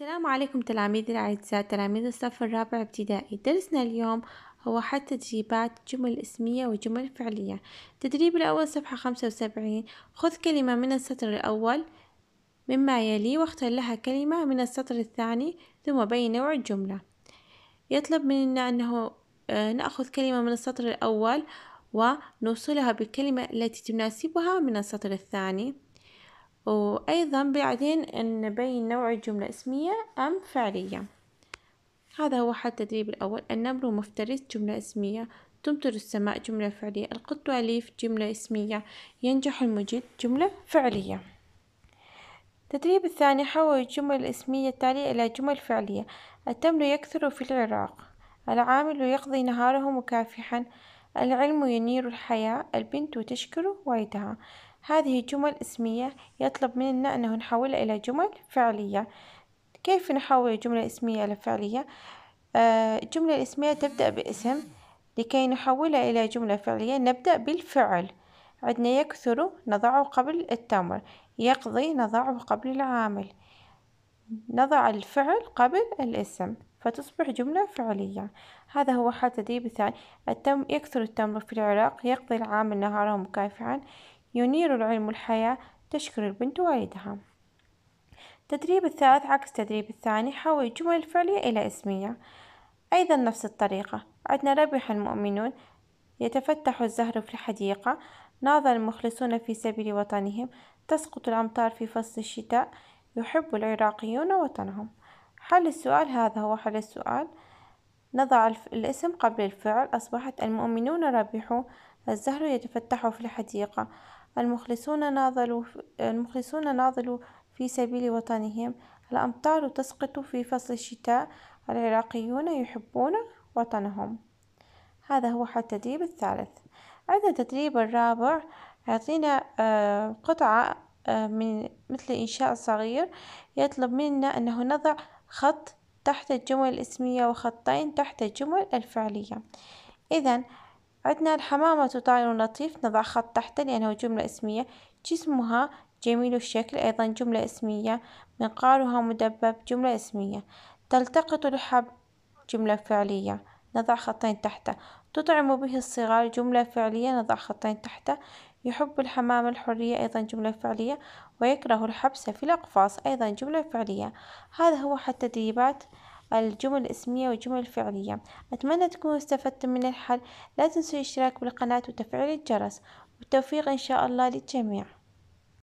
السلام عليكم تلاميذ الأعزاء تلاميذ الصف الرابع ابتدائي درسنا اليوم هو حتى تدريبات جمل اسمية وجمل فعلية تدريب الأول صفحة خمسة وسبعين خذ كلمة من السطر الأول مما يلي واختر لها كلمة من السطر الثاني ثم بين نوع الجملة يطلب منا أنه آه، نأخذ كلمة من السطر الأول ونوصلها بالكلمة التي تناسبها من السطر الثاني وأيضا بعدين نبين نوع الجملة اسمية أم فعلية هذا هو حل التدريب الأول النمر مفترس جملة اسمية تمطر السماء جملة فعلية القط أليف جملة اسمية ينجح المجد جملة فعلية التدريب الثاني حول الجمل الاسمية التالية إلى جمل فعلية التمر يكثر في العراق العامل يقضي نهاره مكافحا العلم ينير الحياة البنت تشكر والدها هذه جمل اسمية يطلب منا أنه نحولها إلى جمل فعلية كيف نحول الجملة الاسمية إلى فعلية؟ الجملة آه، الاسمية تبدأ باسم لكي نحولها إلى جملة فعلية نبدأ بالفعل عندنا يكثر نضعه قبل التمر يقضي نضعه قبل العامل نضع الفعل قبل الاسم فتصبح جملة فعلية هذا هو حال تدريب الثاني التم يكثر التمر في العراق يقضي العام نهاره مكافحا ينير العلم الحياة تشكر البنت والدها تدريب الثالث عكس تدريب الثاني حول الجمل الفعلية إلى اسمية أيضا نفس الطريقة عندنا ربح المؤمنون يتفتح الزهر في الحديقة ناظر المخلصون في سبيل وطنهم تسقط الأمطار في فصل الشتاء يحب العراقيون وطنهم حل السؤال هذا هو حل السؤال نضع الاسم قبل الفعل أصبحت المؤمنون ربحوا الزهر يتفتح في الحديقة المخلصون ناضلوا المخلصون ناضلوا في سبيل وطنهم الأمطار تسقط في فصل الشتاء العراقيون يحبون وطنهم هذا هو حل التدريب الثالث عند التدريب الرابع يعطينا آه، قطعة آه، من مثل إنشاء صغير يطلب منا أنه نضع خط تحت الجمل الاسمية وخطين تحت الجمل الفعلية إذا عندنا الحمامة طائر لطيف نضع خط تحته لأنه جملة اسمية جسمها جميل الشكل أيضا جملة اسمية منقارها مدبب جملة اسمية تلتقط الحب جملة فعلية نضع خطين تحته تطعم به الصغار جملة فعلية نضع خطين تحته يحب الحمام الحرية أيضا جملة فعلية ويكره الحبس في الأقفاص أيضا جملة فعلية هذا هو حتى تدريبات الجمل الاسمية والجمل الفعلية أتمنى تكونوا استفدتم من الحل لا تنسوا الاشتراك بالقناة وتفعيل الجرس والتوفيق إن شاء الله للجميع